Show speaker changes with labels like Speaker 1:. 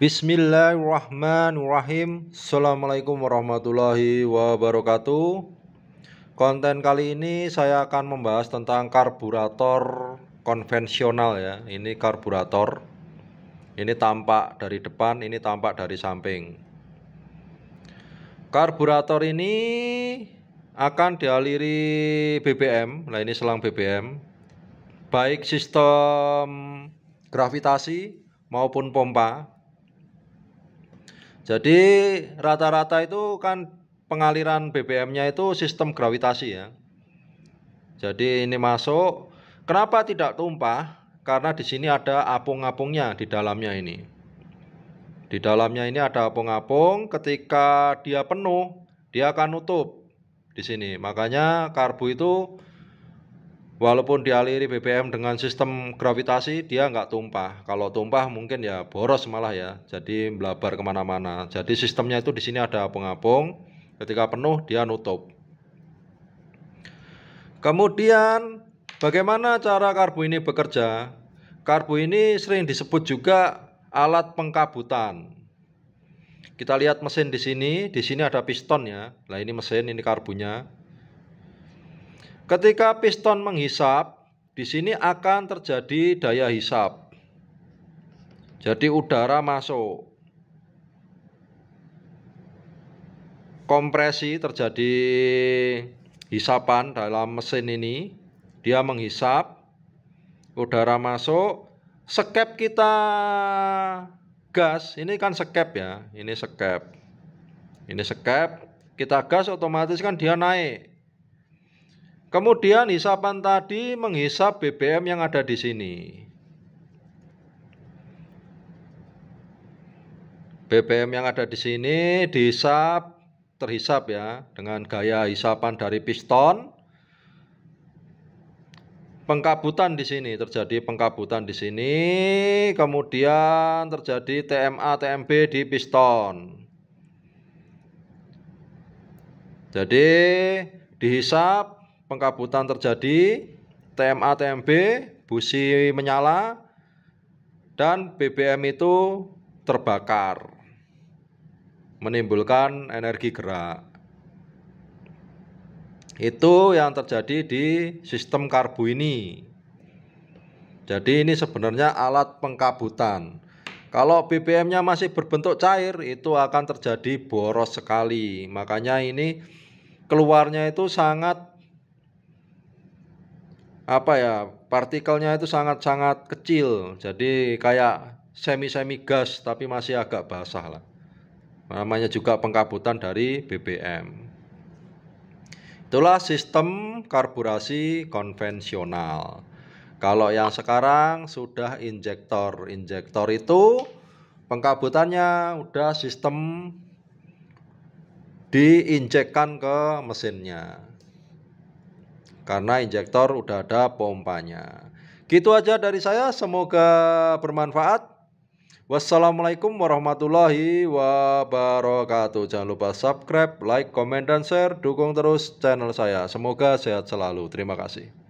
Speaker 1: Bismillahirrahmanirrahim Assalamualaikum warahmatullahi wabarakatuh Konten kali ini saya akan membahas tentang karburator konvensional ya Ini karburator Ini tampak dari depan, ini tampak dari samping Karburator ini akan dialiri BBM Nah ini selang BBM Baik sistem gravitasi maupun pompa jadi rata-rata itu kan pengaliran BBM-nya itu sistem gravitasi ya. Jadi ini masuk. Kenapa tidak tumpah? Karena di sini ada apung-apungnya di dalamnya ini. Di dalamnya ini ada apung-apung. Ketika dia penuh, dia akan nutup di sini. Makanya karbu itu walaupun dialiri BBM dengan sistem gravitasi dia nggak tumpah kalau tumpah mungkin ya boros malah ya jadi melabar kemana-mana jadi sistemnya itu di sini ada pengapung ketika penuh dia nutup kemudian bagaimana cara karbu ini bekerja karbu ini sering disebut juga alat pengkabutan kita lihat mesin di sini di sini ada piston ya nah ini mesin ini karbunya Ketika piston menghisap, di sini akan terjadi daya hisap. Jadi udara masuk. Kompresi terjadi hisapan dalam mesin ini. Dia menghisap, udara masuk, skep kita gas, ini kan skep ya, ini skep. Ini skep, kita gas otomatis kan dia naik Kemudian hisapan tadi menghisap BBM yang ada di sini. BBM yang ada di sini dihisap terhisap ya dengan gaya hisapan dari piston. Pengkabutan di sini terjadi pengkabutan di sini, kemudian terjadi TMA TMB di piston. Jadi dihisap pengkabutan terjadi, TMA TMB busi menyala dan BBM itu terbakar menimbulkan energi gerak. Itu yang terjadi di sistem karbu ini. Jadi ini sebenarnya alat pengkabutan. Kalau BBM-nya masih berbentuk cair, itu akan terjadi boros sekali. Makanya ini keluarnya itu sangat apa ya partikelnya itu sangat-sangat kecil jadi kayak semi-semi gas tapi masih agak basah lah namanya juga pengkabutan dari BBM itulah sistem karburasi konvensional kalau yang sekarang sudah injektor injektor itu pengkabutannya udah sistem diinjekkan ke mesinnya karena injektor udah ada pompanya. Gitu aja dari saya, semoga bermanfaat. Wassalamualaikum warahmatullahi wabarakatuh. Jangan lupa subscribe, like, komen, dan share. Dukung terus channel saya. Semoga sehat selalu. Terima kasih.